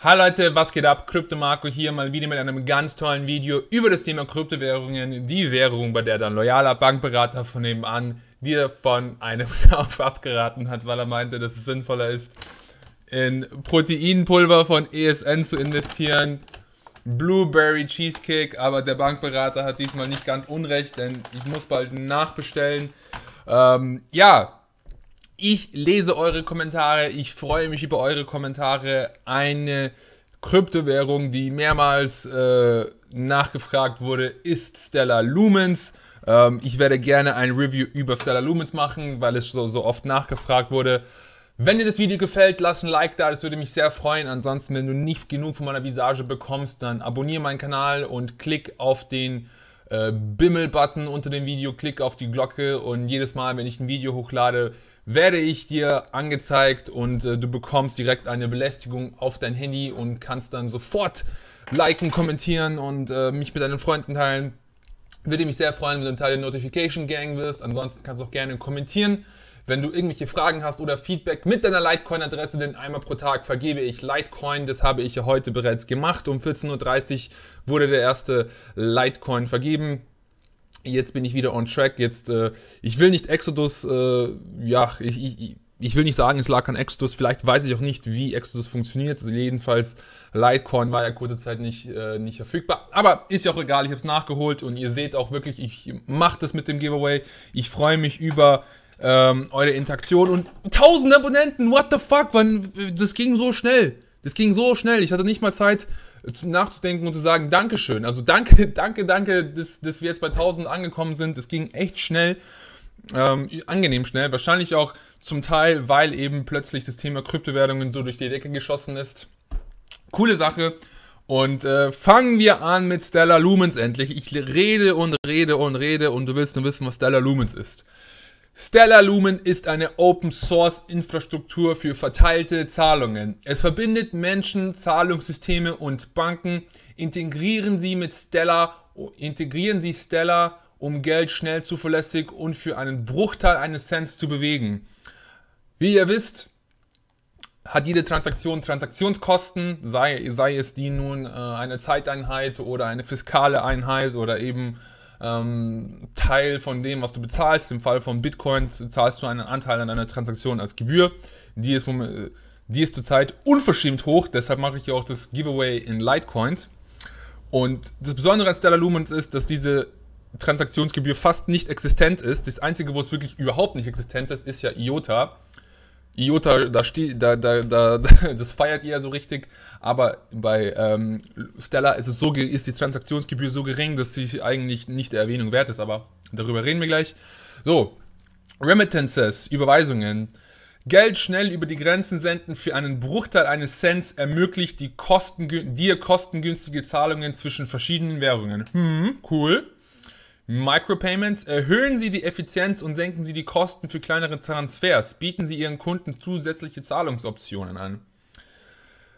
Hi Leute, was geht ab? Krypto Marco hier mal wieder mit einem ganz tollen Video über das Thema Kryptowährungen, die Währung, bei der dann loyaler Bankberater von nebenan dir von einem Kauf abgeraten hat, weil er meinte, dass es sinnvoller ist, in Proteinpulver von ESN zu investieren. Blueberry Cheesecake, aber der Bankberater hat diesmal nicht ganz unrecht, denn ich muss bald nachbestellen. Ähm, ja, ich lese eure Kommentare, ich freue mich über eure Kommentare. Eine Kryptowährung, die mehrmals äh, nachgefragt wurde, ist Stellar Lumens. Ähm, ich werde gerne ein Review über Stellar Lumens machen, weil es so, so oft nachgefragt wurde. Wenn dir das Video gefällt, lass ein Like da, das würde mich sehr freuen. Ansonsten, wenn du nicht genug von meiner Visage bekommst, dann abonniere meinen Kanal und klick auf den äh, Bimmel-Button unter dem Video, klick auf die Glocke und jedes Mal, wenn ich ein Video hochlade, werde ich dir angezeigt und äh, du bekommst direkt eine Belästigung auf dein Handy und kannst dann sofort liken, kommentieren und äh, mich mit deinen Freunden teilen. Würde mich sehr freuen, wenn du ein Teil der Notification Gang wirst. Ansonsten kannst du auch gerne kommentieren. Wenn du irgendwelche Fragen hast oder Feedback mit deiner Litecoin-Adresse, denn einmal pro Tag vergebe ich Litecoin. Das habe ich ja heute bereits gemacht. Um 14.30 Uhr wurde der erste Litecoin vergeben jetzt bin ich wieder on track. Jetzt, äh, ich will nicht Exodus, äh, ja, ich, ich, ich, will nicht sagen, es lag an Exodus. Vielleicht weiß ich auch nicht, wie Exodus funktioniert. Also jedenfalls, Litecoin war ja kurze Zeit nicht, äh, nicht verfügbar. Aber ist ja auch egal, ich habe es nachgeholt und ihr seht auch wirklich, ich mache das mit dem Giveaway. Ich freue mich über. Ähm, eure Interaktion und 1000 Abonnenten, what the fuck, wann, das ging so schnell. Das ging so schnell. Ich hatte nicht mal Zeit, nachzudenken und zu sagen, Dankeschön. Also danke, danke, danke, dass, dass wir jetzt bei 1000 angekommen sind. Es ging echt schnell, ähm, angenehm schnell. Wahrscheinlich auch zum Teil, weil eben plötzlich das Thema Kryptowährungen so durch die Decke geschossen ist. Coole Sache. Und äh, fangen wir an mit Stellar Lumens endlich. Ich rede und rede und rede und du willst nur wissen, was Stellar Lumens ist. Stellar Lumen ist eine Open-Source-Infrastruktur für verteilte Zahlungen. Es verbindet Menschen, Zahlungssysteme und Banken, integrieren sie mit Stellar, integrieren sie Stellar, um Geld schnell, zuverlässig und für einen Bruchteil eines Cents zu bewegen. Wie ihr wisst, hat jede Transaktion Transaktionskosten, sei, sei es die nun äh, eine Zeiteinheit oder eine fiskale Einheit oder eben ähm, Teil von dem, was du bezahlst. Im Fall von Bitcoin zahlst du einen Anteil an einer Transaktion als Gebühr. Die ist, äh, die ist zurzeit unverschämt hoch, deshalb mache ich ja auch das Giveaway in Litecoins. Und das Besondere an Stellar Lumens ist, dass diese Transaktionsgebühr fast nicht existent ist. Das Einzige, wo es wirklich überhaupt nicht existent ist, ist ja IOTA. Iota, da steht, da, da, da, das feiert ihr ja so richtig, aber bei ähm, Stellar ist, es so, ist die Transaktionsgebühr so gering, dass sie eigentlich nicht der Erwähnung wert ist, aber darüber reden wir gleich. So, Remittances, Überweisungen. Geld schnell über die Grenzen senden für einen Bruchteil eines Cents ermöglicht die Kosten, dir kostengünstige Zahlungen zwischen verschiedenen Währungen. Hm, cool. Micropayments erhöhen Sie die Effizienz und senken Sie die Kosten für kleinere Transfers. Bieten Sie Ihren Kunden zusätzliche Zahlungsoptionen an.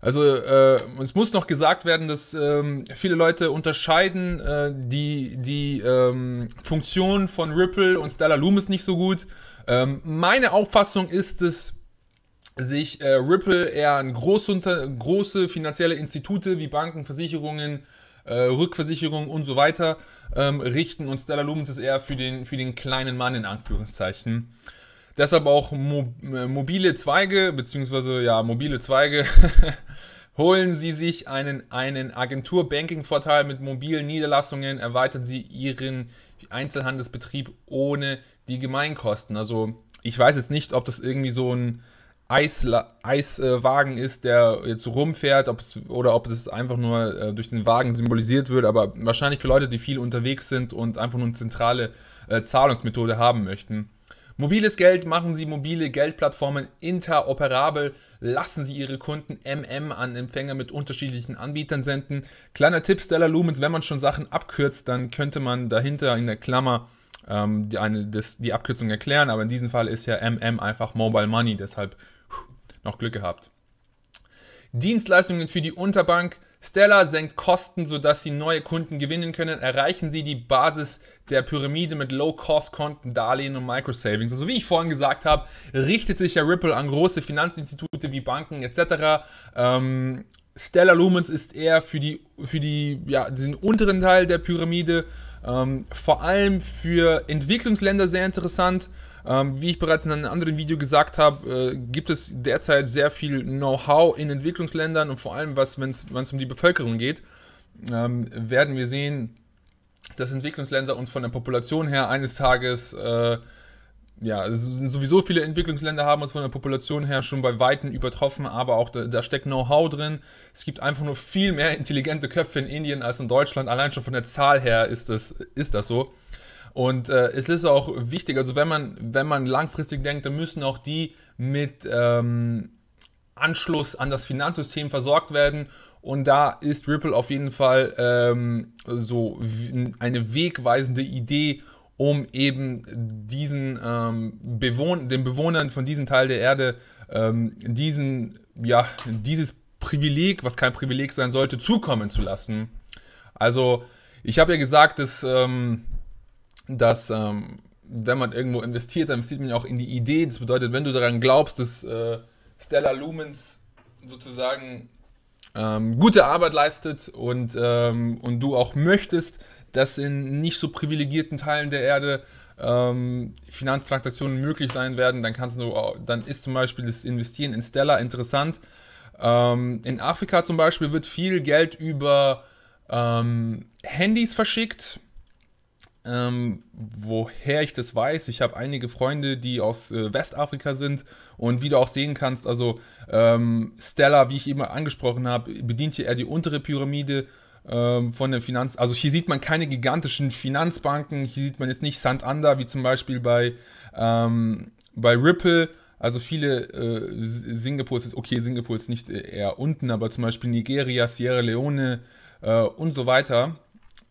Also äh, es muss noch gesagt werden, dass ähm, viele Leute unterscheiden äh, die, die ähm, Funktion von Ripple und Stellar Loomis nicht so gut. Ähm, meine Auffassung ist, dass sich äh, Ripple eher an große, große finanzielle Institute wie Banken, Versicherungen, äh, Rückversicherung und so weiter ähm, richten. Und Stella Lumens ist eher für den, für den kleinen Mann in Anführungszeichen. Deshalb auch mo äh, mobile Zweige, beziehungsweise ja, mobile Zweige. Holen Sie sich einen, einen Agentur-Banking-Vorteil mit mobilen Niederlassungen, erweitern Sie Ihren Einzelhandelsbetrieb ohne die Gemeinkosten. Also ich weiß jetzt nicht, ob das irgendwie so ein Eisla Eiswagen ist, der jetzt rumfährt, ob's, oder ob es einfach nur äh, durch den Wagen symbolisiert wird, aber wahrscheinlich für Leute, die viel unterwegs sind und einfach nur eine zentrale äh, Zahlungsmethode haben möchten. Mobiles Geld machen Sie mobile Geldplattformen interoperabel, lassen Sie Ihre Kunden MM an Empfänger mit unterschiedlichen Anbietern senden. Kleiner Tipp, Stella Lumens, wenn man schon Sachen abkürzt, dann könnte man dahinter in der Klammer ähm, die, eine, das, die Abkürzung erklären, aber in diesem Fall ist ja MM einfach Mobile Money, deshalb noch Glück gehabt. Dienstleistungen für die Unterbank. Stella senkt Kosten, sodass sie neue Kunden gewinnen können. Erreichen sie die Basis der Pyramide mit Low-Cost-Konten, Darlehen und Microsavings. Also wie ich vorhin gesagt habe, richtet sich ja Ripple an große Finanzinstitute wie Banken etc. Ähm, Stellar Lumens ist eher für, die, für die, ja, den unteren Teil der Pyramide, ähm, vor allem für Entwicklungsländer sehr interessant. Ähm, wie ich bereits in einem anderen Video gesagt habe, äh, gibt es derzeit sehr viel Know-how in Entwicklungsländern und vor allem, wenn es um die Bevölkerung geht, ähm, werden wir sehen, dass Entwicklungsländer uns von der Population her eines Tages äh, ja, sowieso viele Entwicklungsländer haben uns von der Population her schon bei Weitem übertroffen, aber auch da, da steckt Know-how drin. Es gibt einfach nur viel mehr intelligente Köpfe in Indien als in Deutschland. Allein schon von der Zahl her ist das, ist das so. Und äh, es ist auch wichtig, also wenn man, wenn man langfristig denkt, dann müssen auch die mit ähm, Anschluss an das Finanzsystem versorgt werden. Und da ist Ripple auf jeden Fall ähm, so eine wegweisende Idee, um eben diesen ähm, Bewohn den Bewohnern von diesem Teil der Erde ähm, diesen, ja, dieses Privileg, was kein Privileg sein sollte, zukommen zu lassen. Also ich habe ja gesagt, dass ähm, dass ähm, wenn man irgendwo investiert, dann investiert man ja auch in die Idee. Das bedeutet, wenn du daran glaubst, dass äh, Stella Lumens sozusagen ähm, gute Arbeit leistet und, ähm, und du auch möchtest, dass in nicht so privilegierten Teilen der Erde ähm, Finanztransaktionen möglich sein werden, dann kannst du, äh, dann ist zum Beispiel das Investieren in Stellar interessant. Ähm, in Afrika zum Beispiel wird viel Geld über ähm, Handys verschickt ähm, woher ich das weiß. Ich habe einige Freunde, die aus äh, Westafrika sind und wie du auch sehen kannst, also ähm, Stella, wie ich eben angesprochen habe, bedient hier eher die untere Pyramide ähm, von der Finanz. Also hier sieht man keine gigantischen Finanzbanken. Hier sieht man jetzt nicht Santander, wie zum Beispiel bei, ähm, bei Ripple. Also viele äh, Singapur ist, okay, Singapur ist nicht äh, eher unten, aber zum Beispiel Nigeria, Sierra Leone äh, und so weiter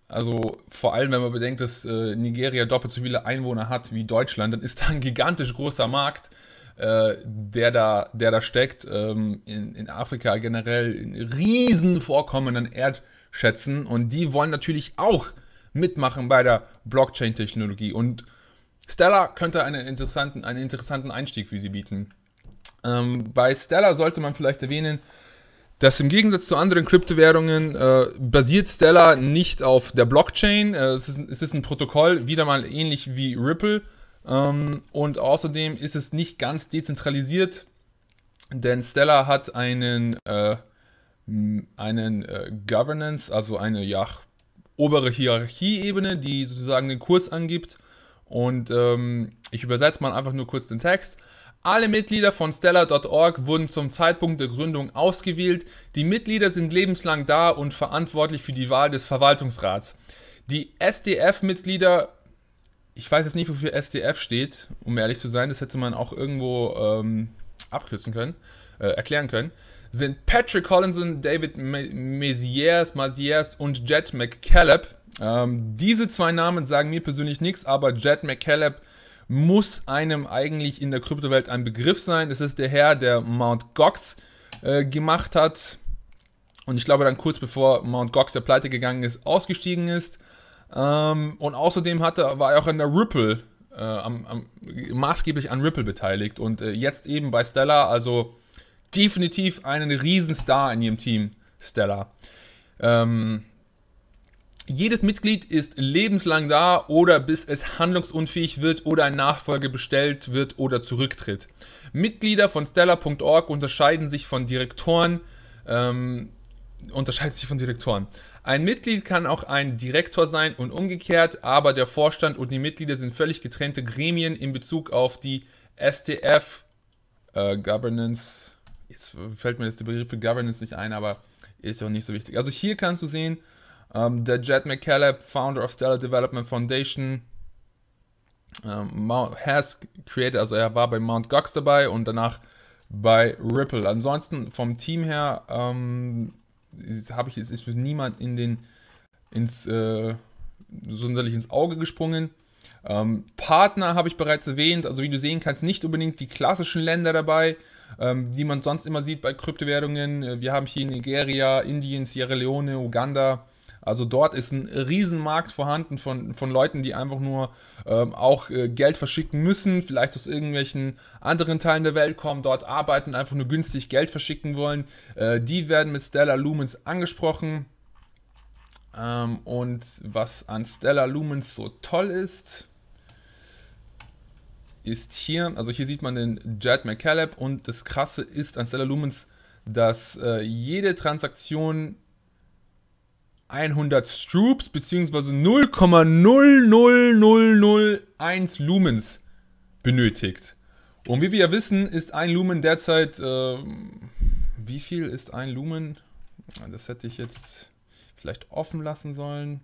also vor allem, wenn man bedenkt, dass äh, Nigeria doppelt so viele Einwohner hat wie Deutschland, dann ist da ein gigantisch großer Markt, äh, der, da, der da steckt. Ähm, in, in Afrika generell in riesen Vorkommen an Erdschätzen und die wollen natürlich auch mitmachen bei der Blockchain-Technologie. Und Stella könnte einen interessanten, einen interessanten Einstieg für sie bieten. Ähm, bei Stella sollte man vielleicht erwähnen, dass im Gegensatz zu anderen Kryptowährungen äh, basiert Stella nicht auf der Blockchain. Äh, es, ist, es, ist, ein Protokoll, wieder mal ähnlich wie Ripple. Ähm, und außerdem ist es nicht ganz dezentralisiert, denn Stella hat einen, äh, einen äh, Governance, also eine ja, obere Hierarchieebene, die sozusagen den Kurs angibt. Und ähm, ich übersetze mal einfach nur kurz den Text. Alle Mitglieder von Stella.org wurden zum Zeitpunkt der Gründung ausgewählt. Die Mitglieder sind lebenslang da und verantwortlich für die Wahl des Verwaltungsrats. Die SDF-Mitglieder, ich weiß jetzt nicht, wofür SDF steht, um ehrlich zu sein, das hätte man auch irgendwo ähm, abkürzen können, äh, erklären können, sind Patrick Collinson, David Mesiers, Masiers und Jet McCaleb. Ähm, diese zwei Namen sagen mir persönlich nichts, aber Jet McCaleb muss einem eigentlich in der Kryptowelt ein Begriff sein. Es ist der Herr, der Mount Gox äh, gemacht hat und ich glaube dann kurz bevor Mount Gox der Pleite gegangen ist, ausgestiegen ist. Ähm, und außerdem hatte, war er auch in der Ripple, äh, am, am, maßgeblich an Ripple beteiligt und äh, jetzt eben bei Stella, also definitiv einen Riesenstar in ihrem Team, Stella. Ähm, jedes Mitglied ist lebenslang da oder bis es handlungsunfähig wird oder ein Nachfolger bestellt wird oder zurücktritt. Mitglieder von Stella.org unterscheiden sich von Direktoren. Ähm, unterscheiden sich von Direktoren. Ein Mitglied kann auch ein Direktor sein und umgekehrt, aber der Vorstand und die Mitglieder sind völlig getrennte Gremien in Bezug auf die STF äh, Governance. Jetzt fällt mir jetzt der Begriff für Governance nicht ein, aber ist auch nicht so wichtig. Also hier kannst du sehen, ähm, der Jed McCaleb, Founder of Stellar Development Foundation, ähm, has created, also er war bei Mount Gox dabei und danach bei Ripple. Ansonsten vom Team her ähm, habe ich jetzt ist niemand in den ins äh, sonderlich ins Auge gesprungen. Ähm, Partner habe ich bereits erwähnt, also wie du sehen kannst, nicht unbedingt die klassischen Länder dabei, ähm, die man sonst immer sieht bei Kryptowährungen. Äh, wir haben hier Nigeria, Indien, Sierra Leone, Uganda, also dort ist ein Riesenmarkt vorhanden von, von Leuten, die einfach nur ähm, auch äh, Geld verschicken müssen, vielleicht aus irgendwelchen anderen Teilen der Welt kommen, dort arbeiten, einfach nur günstig Geld verschicken wollen. Äh, die werden mit Stellar Lumens angesprochen. Ähm, und was an Stellar Lumens so toll ist, ist hier, also hier sieht man den Jet McCaleb und das Krasse ist an Stellar Lumens, dass äh, jede Transaktion 100 Stroops bzw. 0,00001 Lumens benötigt. Und wie wir ja wissen, ist ein Lumen derzeit. Äh, wie viel ist ein Lumen? Das hätte ich jetzt vielleicht offen lassen sollen.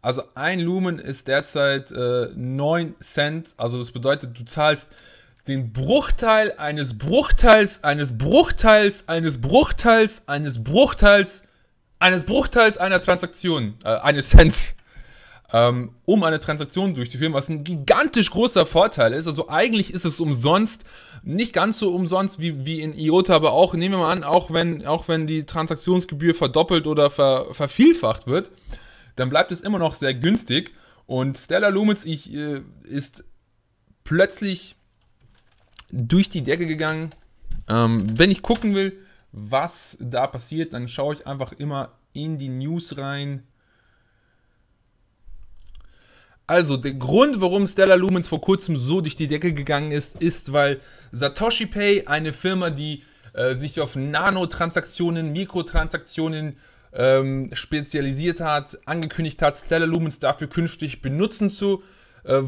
Also ein Lumen ist derzeit äh, 9 Cent. Also das bedeutet, du zahlst den Bruchteil eines Bruchteils, eines Bruchteils, eines Bruchteils, eines Bruchteils eines Bruchteils einer Transaktion, äh, eines Cents, ähm, um eine Transaktion durchzuführen, was ein gigantisch großer Vorteil ist. Also eigentlich ist es umsonst, nicht ganz so umsonst wie, wie in IOTA, aber auch, nehmen wir mal an, auch wenn, auch wenn die Transaktionsgebühr verdoppelt oder ver, vervielfacht wird, dann bleibt es immer noch sehr günstig. Und Stellar Lumens ich, äh, ist plötzlich durch die Decke gegangen. Ähm, wenn ich gucken will, was da passiert, dann schaue ich einfach immer in die News rein. Also, der Grund, warum Stellar Lumens vor kurzem so durch die Decke gegangen ist, ist, weil Satoshi Pay, eine Firma, die äh, sich auf Nanotransaktionen, Mikrotransaktionen ähm, spezialisiert hat, angekündigt hat, Stellar Lumens dafür künftig benutzen zu können äh,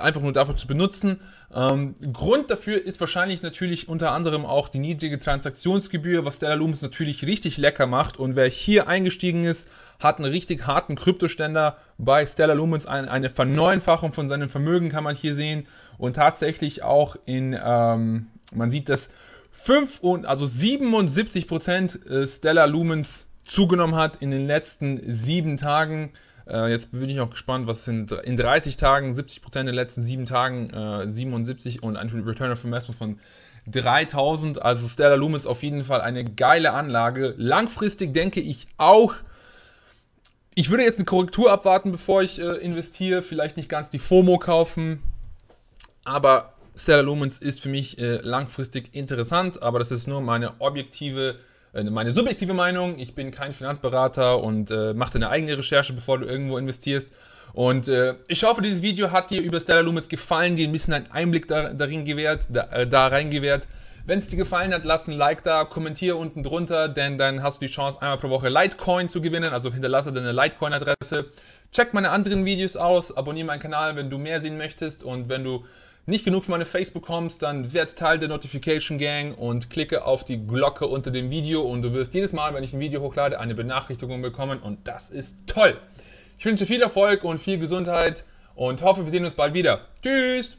einfach nur dafür zu benutzen. Ähm, Grund dafür ist wahrscheinlich natürlich unter anderem auch die niedrige Transaktionsgebühr, was Stellar Lumens natürlich richtig lecker macht. Und wer hier eingestiegen ist, hat einen richtig harten Kryptoständer bei Stellar Lumens. Ein, eine Verneunfachung von seinem Vermögen kann man hier sehen. Und tatsächlich auch in, ähm, man sieht dass 5 und, also 77% Stellar Lumens zugenommen hat in den letzten sieben Tagen. Äh, jetzt bin ich noch gespannt, was in, in 30 Tagen, 70 Prozent den letzten 7 Tagen, äh, 77 und ein Return of Investment von 3000. Also Stellar Loomis auf jeden Fall eine geile Anlage. Langfristig denke ich auch. Ich würde jetzt eine Korrektur abwarten, bevor ich äh, investiere. Vielleicht nicht ganz die FOMO kaufen. Aber Stellar Lumens ist für mich äh, langfristig interessant, aber das ist nur meine objektive äh, meine subjektive Meinung. Ich bin kein Finanzberater und äh, mach deine eigene Recherche, bevor du irgendwo investierst. Und äh, ich hoffe, dieses Video hat dir über Stellar Lumens gefallen, dir ein bisschen einen Einblick da, darin gewährt, da, äh, da rein gewährt. Wenn es dir gefallen hat, lass ein Like da, kommentiere unten drunter, denn dann hast du die Chance, einmal pro Woche Litecoin zu gewinnen. Also hinterlasse deine Litecoin-Adresse. Check meine anderen Videos aus, abonniere meinen Kanal, wenn du mehr sehen möchtest und wenn du nicht genug von meinen Face bekommst, dann werd Teil der Notification Gang und klicke auf die Glocke unter dem Video und du wirst jedes Mal, wenn ich ein Video hochlade, eine Benachrichtigung bekommen und das ist toll. Ich wünsche viel Erfolg und viel Gesundheit und hoffe, wir sehen uns bald wieder. Tschüss!